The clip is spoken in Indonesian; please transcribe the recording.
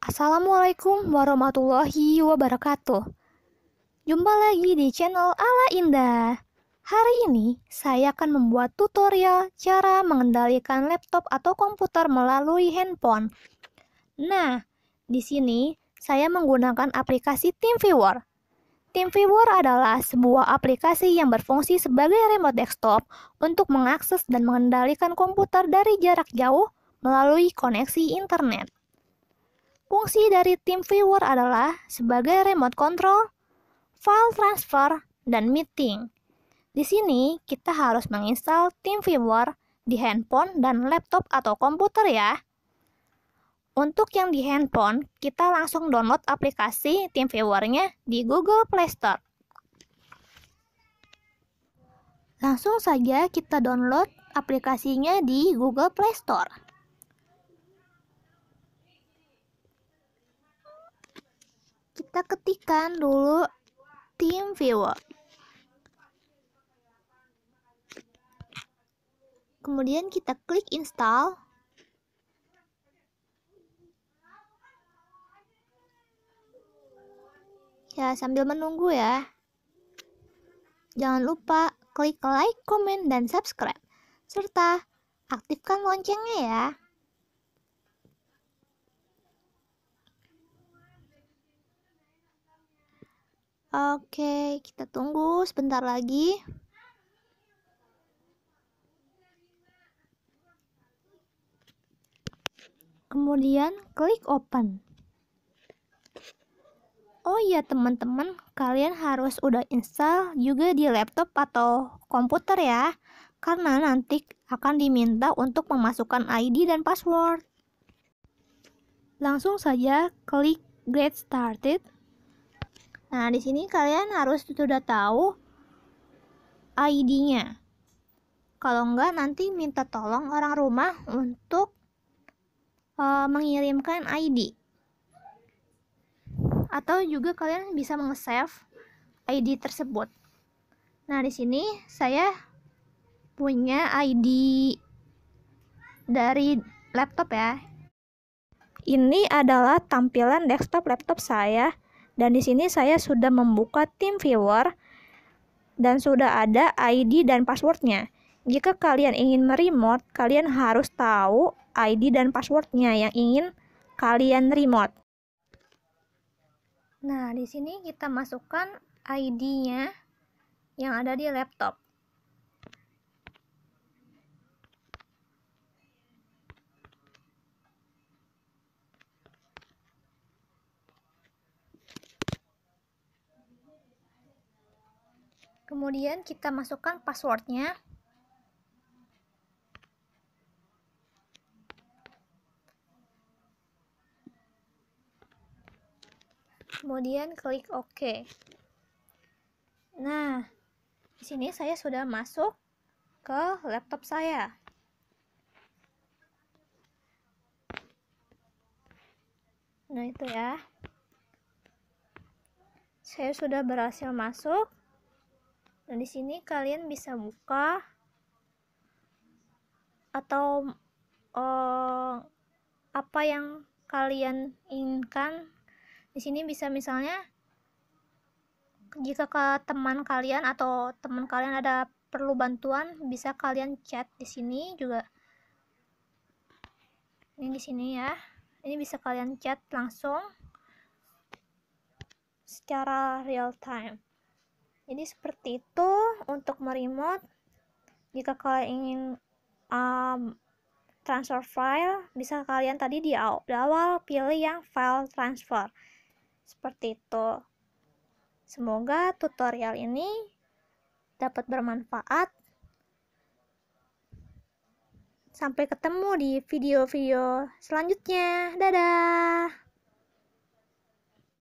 Assalamualaikum warahmatullahi wabarakatuh. Jumpa lagi di channel Ala Indah. Hari ini saya akan membuat tutorial cara mengendalikan laptop atau komputer melalui handphone. Nah, di sini saya menggunakan aplikasi TeamViewer. TeamViewer adalah sebuah aplikasi yang berfungsi sebagai remote desktop untuk mengakses dan mengendalikan komputer dari jarak jauh melalui koneksi internet. Fungsi dari tim viewer adalah sebagai remote control, file transfer, dan meeting. Di sini kita harus menginstal tim viewer di handphone dan laptop atau komputer ya. Untuk yang di handphone, kita langsung download aplikasi tim viewernya di Google Play Store. Langsung saja kita download aplikasinya di Google Play Store. kan dulu tim viewer. Kemudian kita klik install. Ya, sambil menunggu ya. Jangan lupa klik like, comment, dan subscribe. Serta aktifkan loncengnya ya. Oke, kita tunggu sebentar lagi. Kemudian klik open. Oh iya teman-teman, kalian harus udah install juga di laptop atau komputer ya. Karena nanti akan diminta untuk memasukkan ID dan password. Langsung saja klik Get Started. Nah, di sini kalian harus sudah tahu ID-nya. Kalau enggak nanti minta tolong orang rumah untuk uh, mengirimkan ID. Atau juga kalian bisa meng-save ID tersebut. Nah, di sini saya punya ID dari laptop ya. Ini adalah tampilan desktop laptop saya dan di sini saya sudah membuka tim viewer dan sudah ada ID dan passwordnya. Jika kalian ingin meremote, kalian harus tahu ID dan passwordnya yang ingin kalian remote. Nah, di sini kita masukkan ID-nya yang ada di laptop. Kemudian kita masukkan passwordnya. Kemudian klik OK. Nah, di sini saya sudah masuk ke laptop saya. Nah, itu ya. Saya sudah berhasil masuk. Nah, di sini kalian bisa buka atau uh, apa yang kalian inginkan. Di sini bisa misalnya jika ke teman kalian atau teman kalian ada perlu bantuan, bisa kalian chat di sini juga. Ini di sini ya. Ini bisa kalian chat langsung secara real time jadi seperti itu untuk meremote jika kalian ingin um, transfer file bisa kalian tadi di awal pilih yang file transfer seperti itu semoga tutorial ini dapat bermanfaat sampai ketemu di video-video selanjutnya dadah